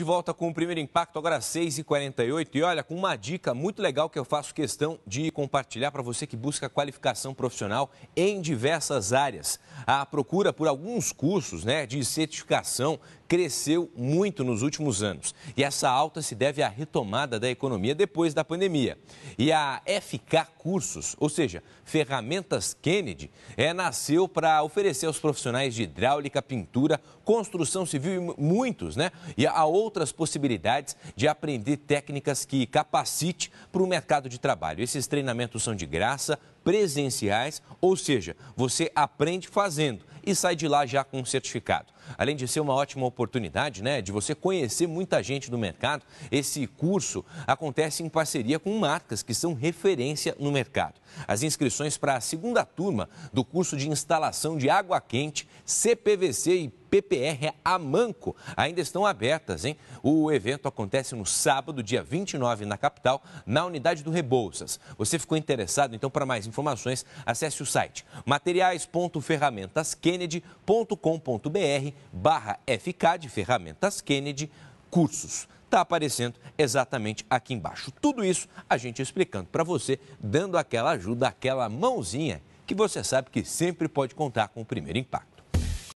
De volta com o primeiro impacto, agora 6h48. E olha, com uma dica muito legal que eu faço questão de compartilhar para você que busca qualificação profissional em diversas áreas. A procura por alguns cursos né, de certificação cresceu muito nos últimos anos. E essa alta se deve à retomada da economia depois da pandemia. E a FK Cursos, ou seja, Ferramentas Kennedy, é, nasceu para oferecer aos profissionais de hidráulica, pintura, construção civil e muitos, né? E há outras possibilidades de aprender técnicas que capacite para o mercado de trabalho. Esses treinamentos são de graça, presenciais, ou seja, você aprende fazendo e sai de lá já com um certificado. Além de ser uma ótima oportunidade, né, de você conhecer muita gente do mercado, esse curso acontece em parceria com marcas que são referência no mercado. As inscrições para a segunda turma do curso de instalação de água quente, CPVC e PPR é Amanco ainda estão abertas, hein? O evento acontece no sábado, dia 29, na capital, na unidade do Rebouças. Você ficou interessado? Então, para mais informações, acesse o site materiais.ferramentascannedy.com.br barra FK de Ferramentas Kennedy Cursos está aparecendo exatamente aqui embaixo. Tudo isso a gente explicando para você, dando aquela ajuda, aquela mãozinha que você sabe que sempre pode contar com o primeiro impacto.